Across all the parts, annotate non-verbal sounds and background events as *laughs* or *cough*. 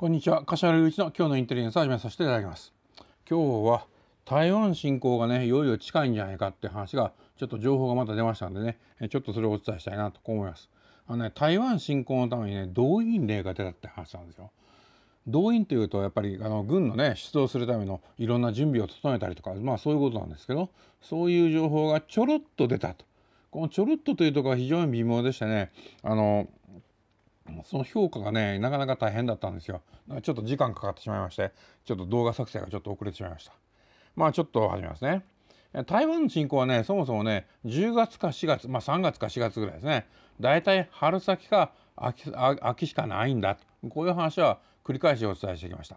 こんにちは柏原一の今日のインテリジェンスを始めさせていただきます今日は台湾侵攻がねいよいよ近いんじゃないかって話がちょっと情報がまた出ましたんでねちょっとそれをお伝えしたいなと思いますあのね台湾侵攻のためにね動員令が出たって話なんですよ動員というとやっぱりあの軍のね出動するためのいろんな準備を整えたりとかまあそういうことなんですけどそういう情報がちょろっと出たとこのちょろっとというところが非常に微妙でしたねあのその評価がねなかなか大変だったんですよちょっと時間かかってしまいましてちょっと動画作成がちょっと遅れてしまいましたまあちょっと始めますね台湾の人口はねそもそもね10月か4月まあ3月か4月ぐらいですねだいたい春先か秋秋しかないんだこういう話は繰り返しお伝えしてきました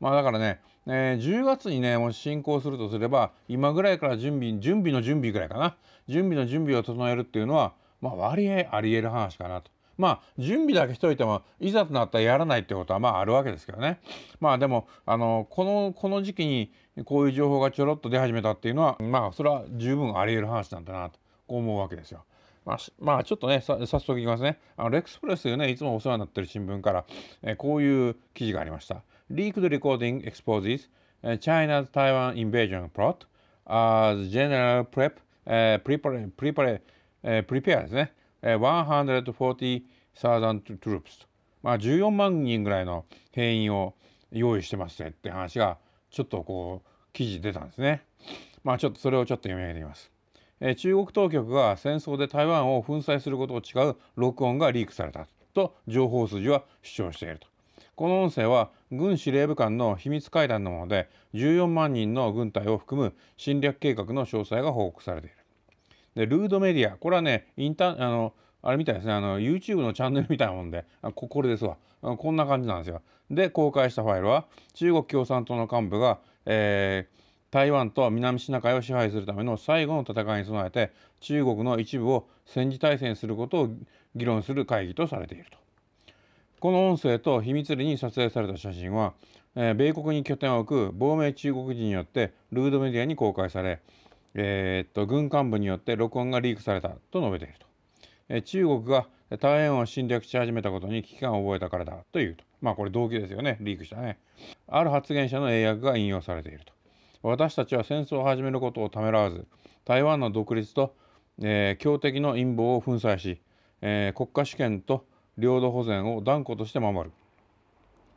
まあだからね、えー、10月にねもし進行するとすれば今ぐらいから準備準備の準備ぐらいかな準備の準備を整えるっていうのはまあ割合ありえる話かなとまあ準備だけしといてもいざとなったらやらないってことはまああるわけですけどねまあでもあのこのこの時期にこういう情報がちょろっと出始めたっていうのはまあそれは十分あり得る話なんだなとこう思うわけですよ。まあ、まあ、ちょっとねさ早速いきますねあのレックスプレスとねいつもお世話になってる新聞から、えこういう記事がありました。Leaked recording exposes China's Taiwan invasion plot as general prep、uh, prepare, prepare、uh, prepare ですね。140サーダント・トゥループスと、まあ、14万人ぐらいの兵員を用意してますねって話がちょっとこう記事出たんですね。まあちょっとそれをちょっと読み上げてみます。え中国当局が戦争で台湾を粉砕することを誓う録音がリークされたと情報筋は主張していると。この音声は軍司令部間の秘密会談のもので14万人の軍隊を含む侵略計画の詳細が報告されている。でルードメディアこれはねインタあのあれみたいですねあの YouTube のチャンネルみたいなもんであここれですわこんな感じなんですよ。で公開したファイルは中国共産党の幹部が、えー、台湾と南シナ海を支配するための最後の戦いに備えて中国の一部を戦時体制にすることを議論する会議とされていると。この音声と秘密裏に撮影された写真は、えー、米国に拠点を置く亡命中国人によってルードメディアに公開され、えー、っと軍幹部によって録音がリークされたと述べていると。中国が台湾を侵略し始めたことに危機感を覚えたからだというとまあこれ動機ですよねリークしたねある発言者の英訳が引用されていると私たちは戦争を始めることをためらわず台湾の独立と、えー、強敵の陰謀を粉砕し、えー、国家主権と領土保全を断固として守る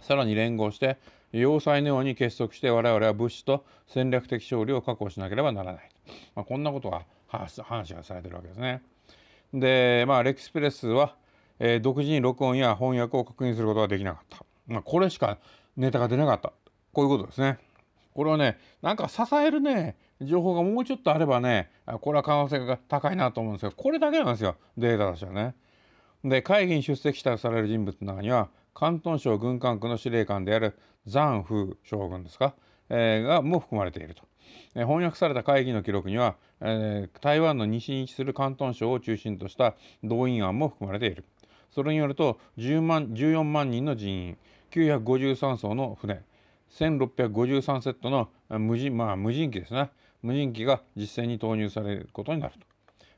さらに連合して要塞のように結束して我々は物資と戦略的勝利を確保しなければならない、まあ、こんなことが話がされてるわけですね。で、まあ、レキスプレスは、えー、独自に録音や翻訳を確認することができなかった。まあ、これしかネタが出なかった。こういうことですね。これはね、なんか支えるね、情報がもうちょっとあればね、これは可能性が高いなと思うんですけど、これだけなんですよ、データとしてはね。で、会議に出席したとされる人物の中には、広東省軍管区の司令官であるザン・フー将軍ですか、えー、がも含まれていると。え翻訳された会議の記録には、え台湾の西に位置する広東省を中心とした動員案も含まれているそれによると10万14万人の人員953艘の船1653セットの無人,、まあ、無人機ですね無人機が実戦に投入されることになると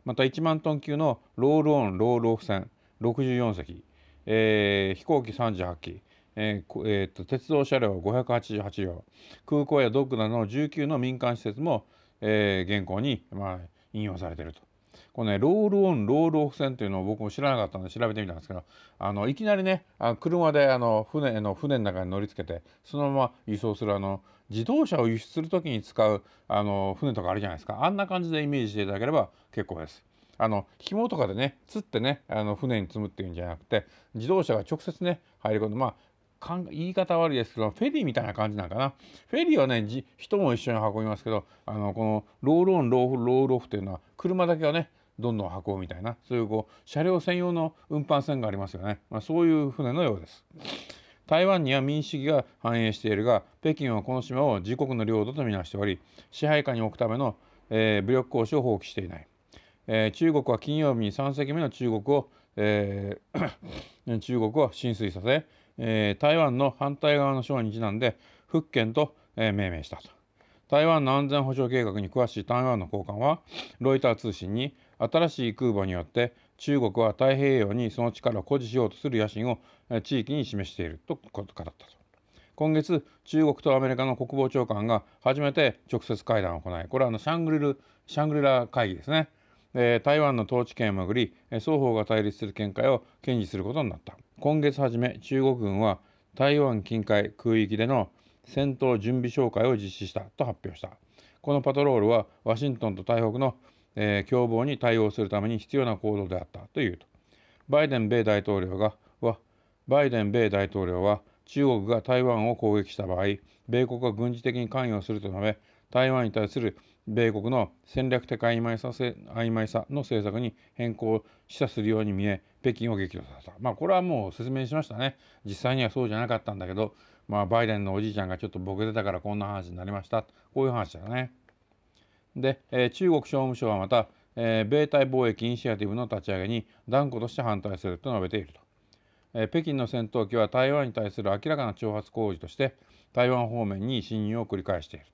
また1万トン級のロールオンロールオフ船64隻、えー、飛行機38機えーえーと、鉄道車両588両空港やドックなどの19の民間施設も、えー、現行に、まあ、引用されていると。このねロールオンロールオフ線というのを僕も知らなかったので調べてみたんですけどあのいきなりねあ車であの船の船の中に乗りつけてそのまま輸送するあの自動車を輸出する時に使うあの船とかあるじゃないですかあんな感じでイメージしていただければ結構です。あの紐とかでね釣ってねあの船に積むっていうんじゃなくて自動車が直接ね入り込んでまあ言い方悪いですけどフェリーみたいな感じなんかなフェリーはね人も一緒に運びますけどあのこのロールオンローロールオフというのは車だけはねどんどん運ぶみたいなそういうこう車両専用の運搬船がありますよね、まあ、そういう船のようです。台湾には民主主義が繁栄しているが北京はこの島を自国の領土とみなしており支配下に置くための、えー、武力行使を放棄していない、えー、中国は金曜日に3隻目の中国を、えー、*coughs* 中国を浸水させえー、台湾の反対側の省にちなんで福建と、えー、命名したと台湾の安全保障計画に詳しい台湾の高官はロイター通信に新しい空母によって中国は太平洋にその力を誇示しようとする野心を地域に示していると語ったと今月中国とアメリカの国防長官が初めて直接会談を行いこれはあのシャングリルシャングリラ会議ですね、えー、台湾の統治権をめぐり双方が対立する見解を堅持することになった今月初め中国軍は台湾近海空域での戦闘準備哨戒を実施したと発表したこのパトロールはワシントンと台北の、えー、凶暴に対応するために必要な行動であったというとバイデン米大統領がはバイデン米大統領は中国が台湾を攻撃した場合米国が軍事的に関与すると述べ台湾に対する米国の戦略的曖昧さ曖昧さの政策に変更示唆するように見え北京を激怒させたまあこれはもう説明しましたね実際にはそうじゃなかったんだけど、まあ、バイデンのおじいちゃんがちょっとボケてたからこんな話になりましたこういう話だね。で、えー、中国商務省はまた、えー、米対貿易イニシアティブの立ち上げに断固として反対すると述べていると。えー、北京の戦闘機は台湾に対する明らかな挑発行為として台湾方面に侵入を繰り返している。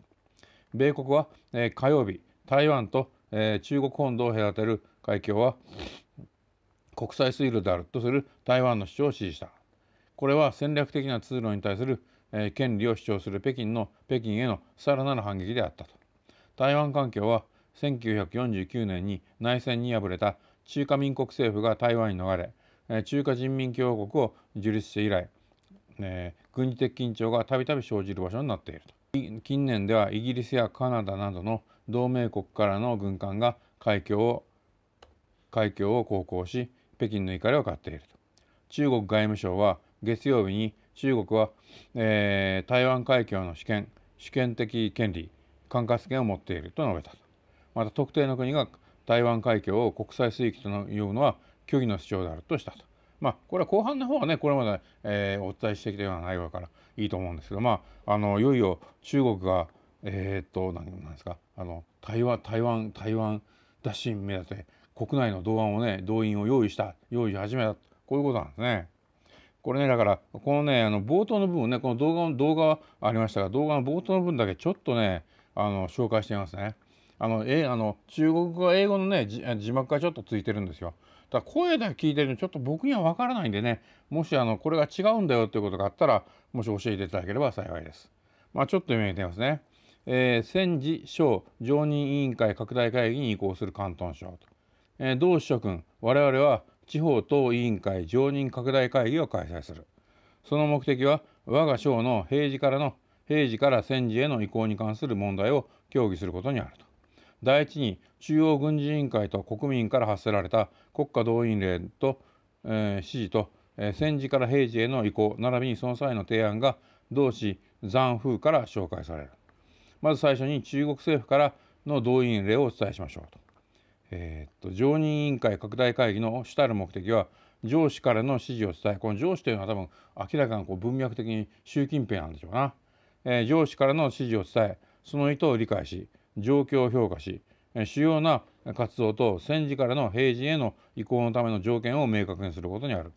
米国は、え火曜日台湾と、え中国本土を隔てる海峡は国際水路であるとする台湾の主張を支持したこれは戦略的な通路に対する、え権利を主張する北京の北京へのさらなる反撃であったと台湾環境は1949年に内戦に敗れた中華民国政府が台湾に逃れ、え中華人民共和国を樹立して以来、え軍事的緊張がたびたび生じる場所になっていると近年ではイギリスやカナダなどの同盟国からの軍艦が海峡を海峡を航行し北京の怒りを買っていると中国外務省は月曜日に中国は、えー、台湾海峡の主権主権的権利管轄権を持っていると述べたとまた特定の国が台湾海峡を国際水域と呼ぶのは虚偽の主張であるとしたとまあこれは後半の方はねこれまで、えー、お伝えしてきたような内容だからいいと思うんですけど、まあ、あのいよいよ中国が、えー、っと何なんですかあの台湾台湾台湾打診目立て国内の動案をね動員を用意した用意始めたこういうことなんですね。これねだからこのねあの冒頭の部分ねこの動画の動画はありましたが動画の冒頭の部分だけちょっとねあの紹介してみますね。あのえあの中国語英語のね字幕がちょっとついてるんですよ。だ声で聞いてるのちょっと僕には分からないんでねもしあのこれが違うんだよということがあったらもし教えていただければ幸いです。まあ、ちょっと読み上げてみますね。えー、戦時省常任委員会拡大会議に移行する広東省と、えー、同志諸君我々は地方党委員会常任拡大会議を開催するその目的は我が省の平時からの平時から戦時への移行に関する問題を協議することにあると第一に中央軍事委員会と国民から発せられた国家動員令と、えー、指示と、えー、戦時から平時への移行並びにその際の提案が同志残風から紹介されるまず最初に中国政府からの動員令をお伝えしましょうと,、えー、っと常任委員会拡大会議の主たる目的は上司からの指示を伝えこの上司というのは多分明らかにこう文脈的に習近平なんでしょうな、えー、上司からの指示を伝えその意図を理解し状況を評価し主要な活動と戦時からの平時への移行のための条件を明確にすることにある。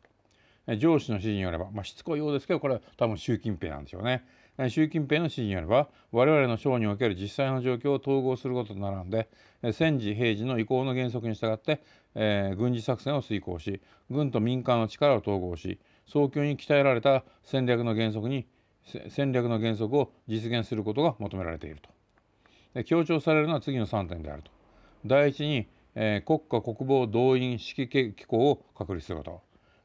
上司の指示によれば、まあ、しつこいようですけどこれは多分習近平なんでしょうね。習近平の指示によれば我々の省における実際の状況を統合することと並んで戦時平時の移行の原則に従って、えー、軍事作戦を遂行し軍と民間の力を統合し早急に鍛えられた戦略の原則に戦略の原則を実現することが求められていると。強調されるのは次の3点であると。第1に、えー、国家国防動員指揮機構を確立すること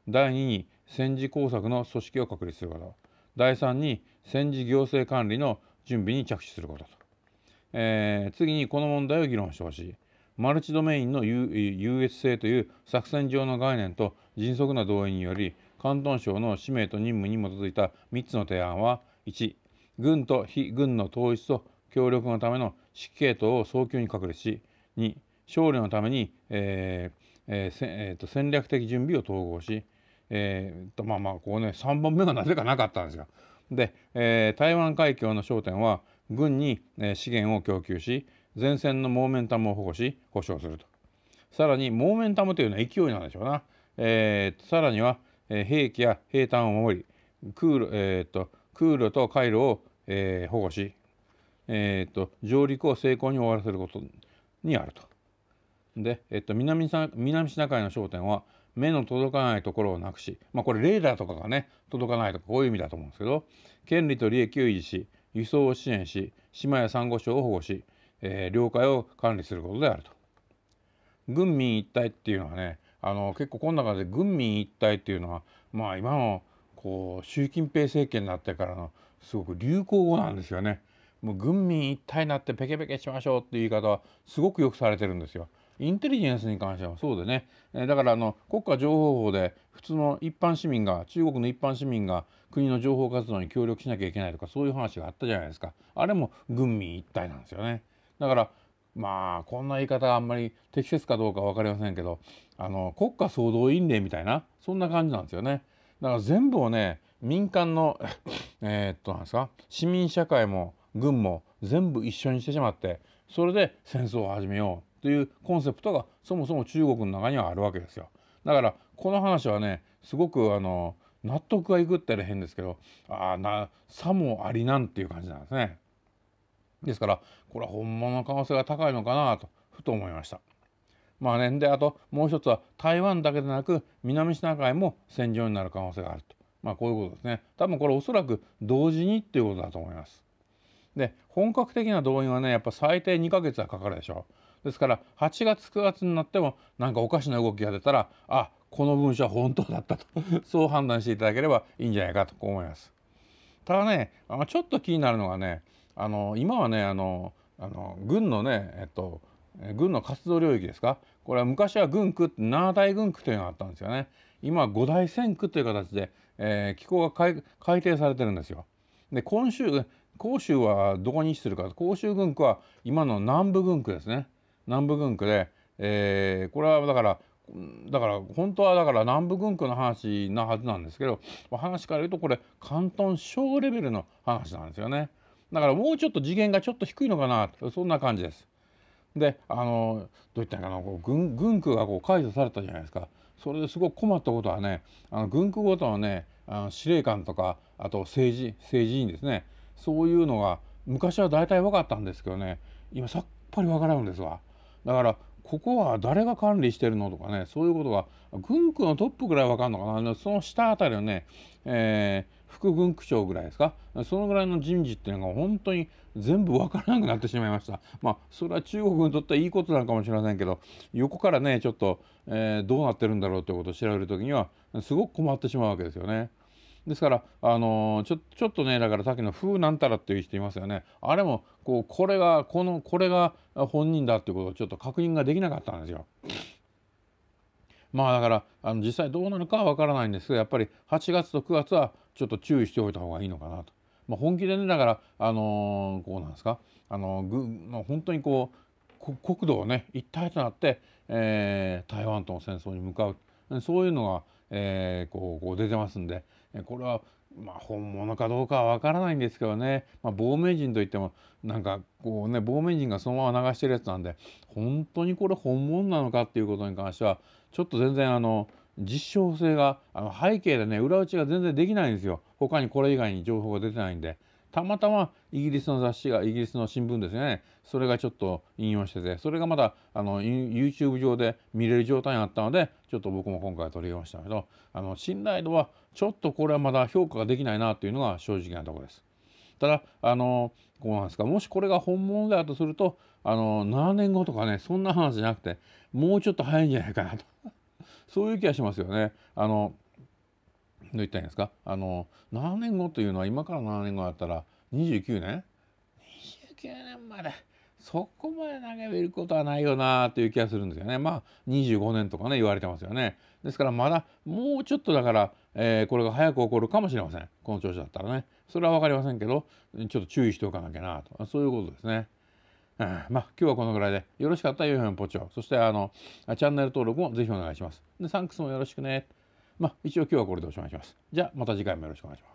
第2に戦時工作の組織を確立すること第3に戦時行政管理の準備に着手することと、えー、次にこの問題を議論してほしいマルチドメインの優越性という作戦上の概念と迅速な動員により広東省の使命と任務に基づいた3つの提案は1軍と非軍の統一と協力のための指揮系統を早急に確立し2勝利のために、えーえーえーと、戦略的準備を統合し、えーと、まあまあここね3番目がなぜかなかったんですがで、えー、台湾海峡の焦点は軍に、えー、資源を供給し前線のモーメンタムを保護し保障するとさらにモーメンタムというのは勢いなんでしょうな、えー、さらには、えー、兵器や兵隊を守り空路,、えーと、と空路と回路を、えー、保護しえーと、上陸を成功に終わらせることにあると。で、えっと、南南シナ海の焦点は目の届かないところをなくし、まあ、これレーダーとかがね届かないとかこういう意味だと思うんですけど権利と利益を維持し輸送を支援し島や珊瑚礁を保護し、えー、領海を管理することであると。軍民一体っていうのはねあの結構この中で軍民一体っていうのはまあ今のこう習近平政権になってからのすごく流行語なんですよね。もう軍民一体になってペケペケしましょうっていう言い方はすごくよくされてるんですよ。インテリジェンスに関してはそうでね、えだからあの国家情報法で普通の一般市民が中国の一般市民が国の情報活動に協力しなきゃいけないとかそういう話があったじゃないですかあれも軍民一体なんですよねだからまあこんな言い方があんまり適切かどうか分かりませんけどあの国家総動員令みたいなそんな感じなんですよねだから全部をね民間の *laughs* えっと何ですか市民社会も軍も全部一緒にしてしまってそれで戦争を始めようというコンセプトがそもそも中国の中にはあるわけですよ。だからこの話はねすごくあの納得がいくったら変ですけどあなさもありなんていう感じなんですね。ですからこれは本物の可能性が高いのかなとふと思いました。まあね、であともう一つは台湾だけでなく南シナ海も戦場になる可能性があると、まあ、こういうことですね多分これおそらく同時にっていうことだと思います。で本格的な動員はねやっぱ最低2ヶ月はかかるでしょですから8月9月になってもなんかおかしな動きが出たらあこの文書は本当だったと *laughs* そう判断していただければいいんじゃないかと思います。ただねあちょっと気になるのがねあの今はねあのあの軍のねえっと軍の活動領域ですかこれは昔は軍区7大軍区というのがあったんですよね今は5大戦区という形で、えー、機構が改定されてるんですよ。で今週甲州はどこに位置するか甲州軍区は今の南部軍区ですね南部軍区で、えー、これはだからだから本当はだから南部軍区の話なはずなんですけど話から言うとこれ広東省レベルの話なんですよねだからもうちょっと次元がちょっと低いのかなそんな感じです。であのどういったかなこう軍軍区がこう解除されたじゃないですかそれですごく困ったことはねあの軍区ごとのねあの司令官とかあと政治政治員ですねそういうのが昔は大体分かったんですけどね今さっぱり分からんですわだからここは誰が管理してるのとかねそういうことが軍区のトップぐらい分かるのかなその下あたりのね、えー、副軍区長ぐらいですかそのぐらいの人事っていうのが本当に全部分からなくなってしまいましたまあそれは中国にとってはいいことなのかもしれませんけど横からねちょっと、えー、どうなってるんだろうということを調べる時にはすごく困ってしまうわけですよね。ですから、あのちょちょっとねだからさっきの「風なんたら」っていう人いますよねあれもこうこれがこのこれが本人だっていうことをちょっと確認ができなかったんですよ。まあだからあの実際どうなるかは分からないんですがやっぱり8月と9月はちょっと注意しておいた方がいいのかなと。まあ、本気でねだからあのー、こうなんですかあのぐ、まあ、本当にこう国土をね一体となって、えー、台湾との戦争に向かう。そういうのが、えー、こうこう出てますんでこれはまあ、本物かどうかは分からないんですけどね、まあ、亡命人といってもなんかこうね亡命人がそのまま流してるやつなんで本当にこれ本物なのかっていうことに関してはちょっと全然あの実証性があの背景でね裏打ちが全然できないんですよ他にこれ以外に情報が出てないんでたまたまイギリスの雑誌がイギリスの新聞ですねそれがちょっと引用しててそれがまだあの YouTube 上で見れる状態にあったのでちょっと僕も今回取り上げましたけどあの信頼度はちょっとこれはまだ評価ができないなというのが正直なところです。ただあのこうなんですかもしこれが本物であるとするとあの7年後とかねそんな話じゃなくてもうちょっと早いんじゃないかなとそういう気がしますよね。あのどう言ったいんですかあの7年後というのは今から7年後だったら29年29年までそこまで長めることはないよなという気がするんですよねまあ25年とかね言われてますよねですからまだもうちょっとだから、えー、これが早く起こるかもしれませんこの調子だったらねそれは分かりませんけどちょっと注意しておかなきゃなとそういうことですね。うん、まあ今日はこのぐらいでよろしかったらよいよポチョそしてあのチャンネル登録もぜひお願いします。でサンクスもよろしくね。まあ、一応今日はこれでおしまいします。じゃあまた次回もよろしくお願いします。